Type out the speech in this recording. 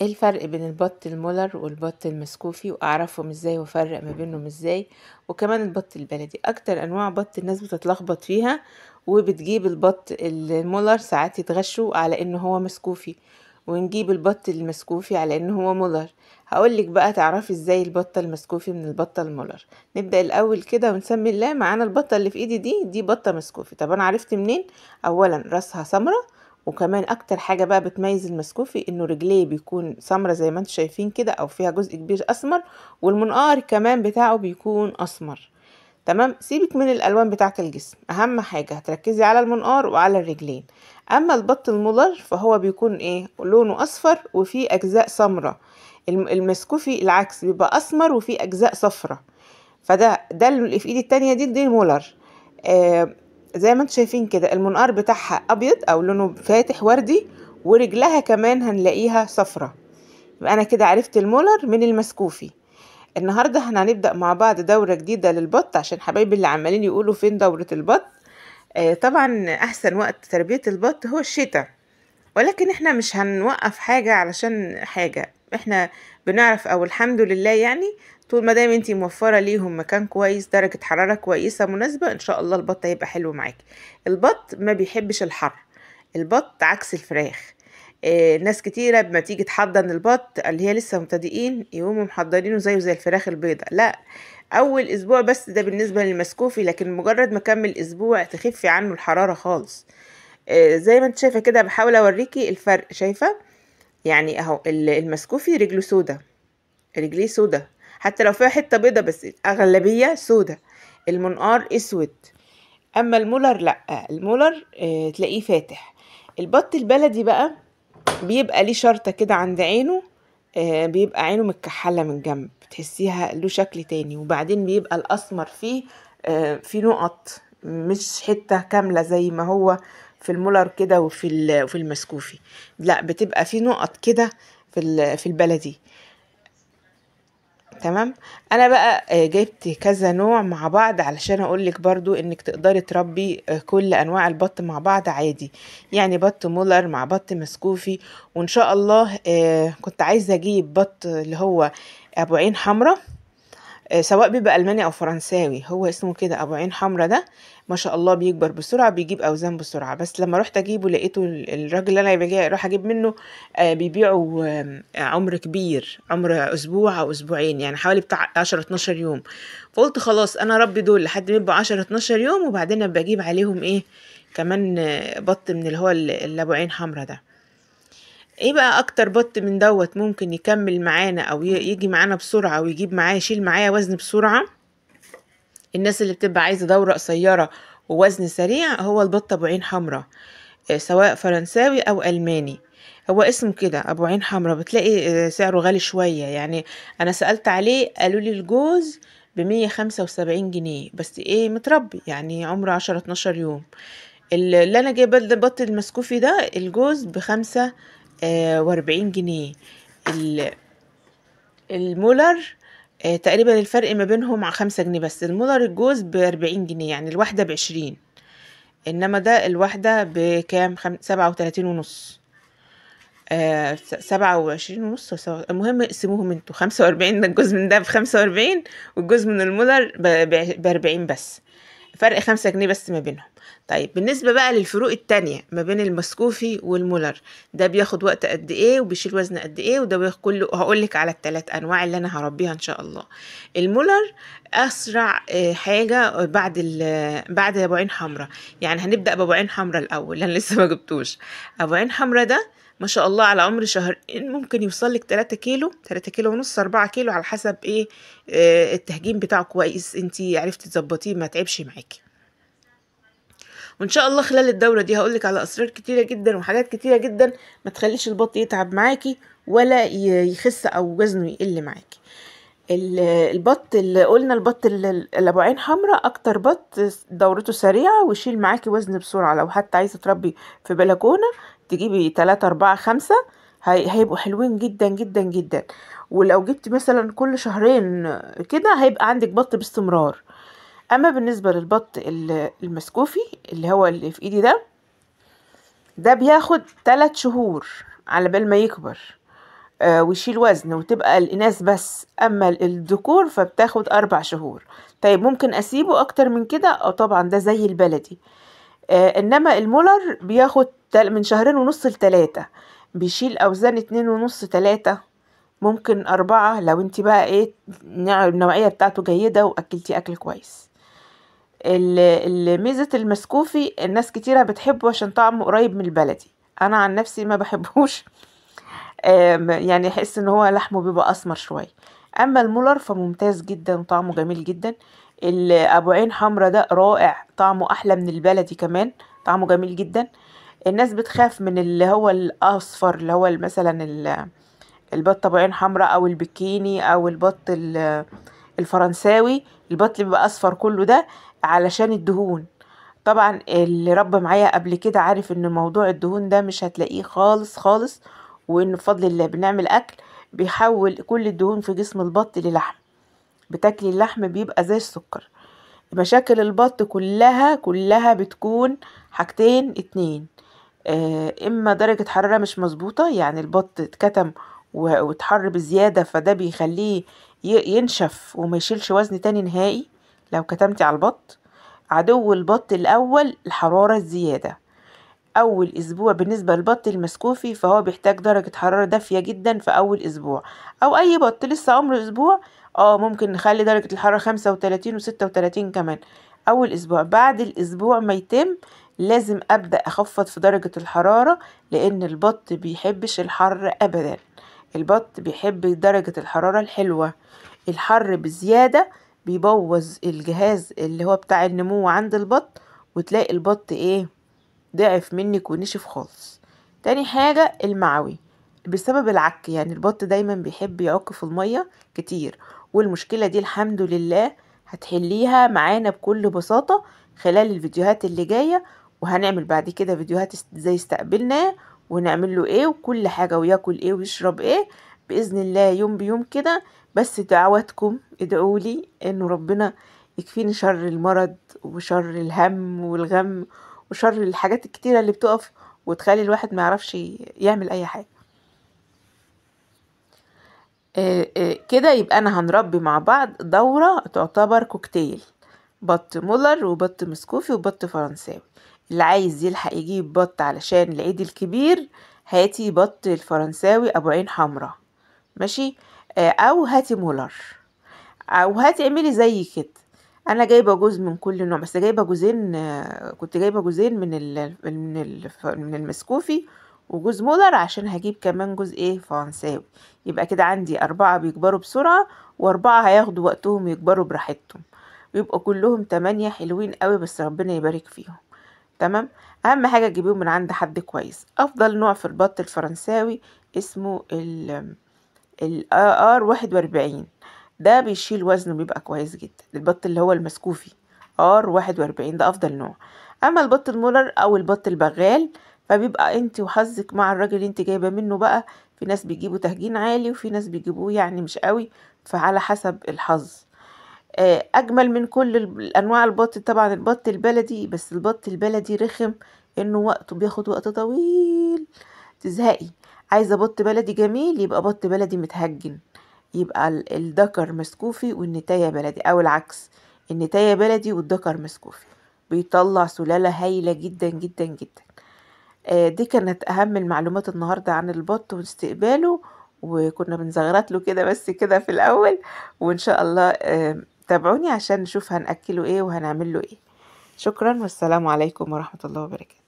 ايه الفرق بين البط المولر والبط المسكوفي واعرفهم ازاي وافرق ما بينهم ازاي وكمان البط البلدي اكتر انواع بط الناس بتتلخبط فيها وبتجيب البط المولر ساعات يتغشوا على ان هو مسكوفي ونجيب البط المسكوفي على ان هو مولر هقولك بقى تعرفي ازاي البطه المسكوفي من البطه المولر نبدا الاول كده ونسمي الله معانا البطه اللي في ايدي دي دي بطه مسكوفي طب انا عرفت منين اولا راسها سمره وكمان اكتر حاجه بقى بتميز المسكوفي انه رجليه بيكون سمره زي ما انتم شايفين كده او فيها جزء كبير اسمر والمنقار كمان بتاعه بيكون اسمر تمام سيبك من الالوان بتاعه الجسم اهم حاجه هتركزي على المنقار وعلى الرجلين اما البط المولر فهو بيكون ايه لونه اصفر وفيه اجزاء سمراء المسكوفي العكس بيبقى اسمر وفيه اجزاء صفراء فده ده اللي في ايدي التانية دي دي المولر آه زي ما انتم شايفين كده المنقار بتاعها ابيض او لونه فاتح وردي ورجلها كمان هنلاقيها صفرة يبقى انا كده عرفت المولر من المسكوفي النهارده هنبدا مع بعض دوره جديده للبط عشان حبايبي اللي عمالين يقولوا فين دوره البط آه طبعا احسن وقت تربيه البط هو الشتاء ولكن احنا مش هنوقف حاجه علشان حاجه احنا بنعرف او الحمد لله يعني طول ما دايما انتي موفرة ليهم مكان كويس درجة حرارة كويسة مناسبة ان شاء الله البط هيبقى حلو معاكي البط ما بيحبش الحر البط عكس الفراخ آه ناس كتيرة بما تيجي تحضن البط اللي هي لسه مبتدئين يقوموا محضرينه زيه زي الفراخ البيضة لا اول اسبوع بس ده بالنسبة للمسكوفي لكن مجرد ما كمل اسبوع تخفي عنه الحرارة خالص آه زي ما انت شايفة كده بحاول اوريكي الفرق شايفة يعني اهو المسكوفي رجله سودا رجليه سودا حتى لو فيها حتة بيضة بس الأغلبية سودا المنقار أسود أما المولر لأ المولر آه، تلاقيه فاتح البط البلدي بقى بيبقى ليه شرطة كده عند عينه آه، بيبقى عينه متكحلة من جنب تحسيها له شكل تاني وبعدين بيبقى الأسمر فيه في آه، فيه نقط مش حتة كاملة زي ما هو في المولر كده وفي وفي المسكوفي لا بتبقى في نقط كده في في البلدي تمام انا بقى آه، جبت كذا نوع مع بعض علشان اقولك برضو انك تقدري تربي آه، كل انواع البط مع بعض عادي يعني بط مولر مع بط مسكوفي وان شاء الله آه، كنت عايزه اجيب بط اللي هو ابو عين حمراء آه، سواء بيبقى ألماني أو فرنساوي هو اسمه كده أبو عين حمرة ده ما شاء الله بيكبر بسرعة بيجيب أوزان بسرعة بس لما رحت أجيبه لقيته الراجل اللي أنا راح أجيب منه آه، بيبيعوا آه، عمر كبير عمر أسبوع أو أسبوعين يعني حوالي بتاع 10 12 يوم فقلت خلاص أنا ربي دول لحد ما يبقوا 10 12 يوم وبعدين بجيب عليهم إيه كمان بط من اللي هو اللي أبو عين حمرة ده ايه بقى اكتر بط من دوت ممكن يكمل معانا او يجي معانا بسرعة ويجيب معايا يشيل معايا وزن بسرعة الناس اللي بتبقى عايزة دورة قصيرة ووزن سريع هو البط ابو عين حمراء آه، سواء فرنساوي او الماني هو اسم كده ابو عين حمراء بتلاقي آه، سعره غالي شوية يعني انا سألت عليه قالوا لي الجوز بمية خمسة وسبعين جنيه بس ايه متربي يعني عمره عشرة اتناشر يوم اللي انا جايبه البط المسكوفي ده الجوز بخمسة آه، وأربعين جنيه المولر آه، تقريبا الفرق ما بينهم على خمسة جنيه بس المولر الجوز بأربعين جنيه يعني الواحدة بعشرين إنما ده الواحدة بكام سبعة وتلاتين ونص آه، سبعة وعشرين ونص المهم اقسموهم انتوا خمسة وأربعين ده الجزء من ده بخمسة وأربعين والجزء من المولر بأربعين بس فرق خمسة جنيه بس ما بينهم طيب بالنسبة بقى للفروق التانية ما بين المسكوفي والمولر ده بياخد وقت قد ايه وبيشيل وزن قد ايه وده بياخد كله هقولك على التلات انواع اللي انا هربيها ان شاء الله المولر اسرع آه، حاجة بعد ال بعد ابو عين حمراء يعني هنبدأ بابو عين حمراء الاول انا لسه ما جبتوش ابو عين حمراء ده ما شاء الله على عمر شهرين ممكن يوصل لك 3 كيلو 3 كيلو ونص 4 كيلو على حسب ايه آه التهجين بتاعه كويس انت عرفتي تظبطيه ما تعبش معاكي وان شاء الله خلال الدوره دي هقولك على اسرار كتيره جدا وحاجات كتيره جدا ما تخليش البط يتعب معاكي ولا يخس او وزنه يقل معاكي البط اللي قلنا البط اللي ابو عين حمراء اكتر بط دورته سريعه ويشيل معاكي وزن بسرعه لو حتى عايزه تربي في بلكونه تجيبي 3 4 5 هيبقوا حلوين جدا جدا جدا ولو جبت مثلا كل شهرين كده هيبقى عندك بط باستمرار اما بالنسبه للبط المسكوفي اللي هو اللي في ايدي ده ده بياخد 3 شهور على بال ما يكبر آه، ويشيل وزن وتبقى الإناث بس أما الذكور فبتاخد أربع شهور طيب ممكن أسيبه أكتر من كده أو آه، طبعا ده زي البلدي آه، إنما المولر بياخد من شهرين ونص لتلاتة بيشيل أوزان اتنين ونص تلاتة ممكن أربعة لو انت بقى ايه النوعية بتاعته جيدة وأكلتي أكل كويس ميزة المسكوفي الناس كتيرة بتحبه عشان طعمه قريب من البلدي أنا عن نفسي ما بحبهوش يعني احس ان هو لحمه بيبقى اسمر شويه اما المولر فممتاز جدا وطعمه جميل جدا ابو عين حمرا ده رائع طعمه احلى من البلدي كمان طعمه جميل جدا الناس بتخاف من اللي هو الاصفر اللي هو مثلا البط ابو عين حمرا او البكيني او البط الفرنساوي البط اللي بيبقى اصفر كله ده علشان الدهون طبعا اللي رب معايا قبل كده عارف ان موضوع الدهون ده مش هتلاقيه خالص خالص وانه بفضل الله بنعمل اكل بيحول كل الدهون في جسم البط للحم بتاكلي اللحم بيبقى زي السكر مشاكل البط كلها كلها بتكون حاجتين اتنين آه، اما درجة حرارة مش مظبوطة يعني البط اتكتم واتحر بزيادة فده بيخليه ينشف وما يشيلش وزن تاني نهائي لو كتمتي على البط عدو البط الاول الحرارة الزيادة اول اسبوع بالنسبه للبط المسكوفي فهو بيحتاج درجه حراره دافيه جدا في اول اسبوع او اي بط لسه عمره اسبوع اه ممكن نخلي درجه الحراره 35 و36 كمان اول اسبوع بعد الاسبوع ما يتم لازم ابدا اخفض في درجه الحراره لان البط بيحبش الحر ابدا البط بيحب درجه الحراره الحلوه الحر بزياده بيبوظ الجهاز اللي هو بتاع النمو عند البط وتلاقي البط ايه ضعف منك ونشف خالص تاني حاجة المعوي بسبب العك يعني البط دايما بيحب يعك في المية كتير والمشكلة دي الحمد لله هتحليها معانا بكل بساطة خلال الفيديوهات اللي جاية وهنعمل بعد كده فيديوهات ازاي استقبلناه ونعمل له ايه وكل حاجة وياكل ايه ويشرب ايه بإذن الله يوم بيوم كده بس دعواتكم ادعولي انه ربنا يكفيني شر المرض وشر الهم والغم وشر الحاجات الكتيرة اللي بتقف وتخلي الواحد ما يعرفش يعمل اي حاجة آه، آه، كده يبقى انا هنربي مع بعض دورة تعتبر كوكتيل بط مولر وبط مسكوفي وبط فرنساوي اللي عايز يلحق يجيب بط علشان العيد الكبير هاتي بط الفرنساوي ابو عين حمراء ماشي آه، او هاتي مولر او هاتي اعملي زي كده أنا جايبة جوز من كل نوع، بس جايبة جوزين كنت جايبة جوزين من ال من الف من المسكوفي وجوز مولر عشان هجيب كمان جوز إيه فرنساوي، يبقى كده عندي أربعة بيكبروا بسرعة وأربعة هياخدوا وقتهم يكبروا براحتهم، ويبقوا كلهم تمانية حلوين أوي بس ربنا يبارك فيهم، تمام؟ أهم حاجة تجيبيهم من عند حد كويس، أفضل نوع في البط الفرنساوي اسمه ال ال آر واحد وأربعين. ده بيشيل وزنه بيبقى كويس جدا البط اللي هو المسكوفي ار 41 ده افضل نوع اما البط المولر او البط البغال فبيبقى انت وحظك مع الراجل اللي انت جايبه منه بقى في ناس بيجيبوا تهجين عالي وفي ناس بيجيبوه يعني مش قوي فعلى حسب الحظ آه، اجمل من كل انواع البط طبعا البط البلدي بس البط البلدي رخم انه وقته بياخد وقت طويل تزهقي عايزه بط بلدي جميل يبقى بط بلدي متهجن يبقى الذكر مسكوفي والنتاية بلدي أو العكس النتاية بلدي والذكر مسكوفي بيطلع سلالة هايلة جدا جدا جدا آه، دي كانت أهم المعلومات النهاردة عن البط واستقباله وكنا بنزغرت له كده بس كده في الأول وإن شاء الله آه، تابعوني عشان نشوف هنأكله إيه وهنعمله إيه شكرا والسلام عليكم ورحمة الله وبركاته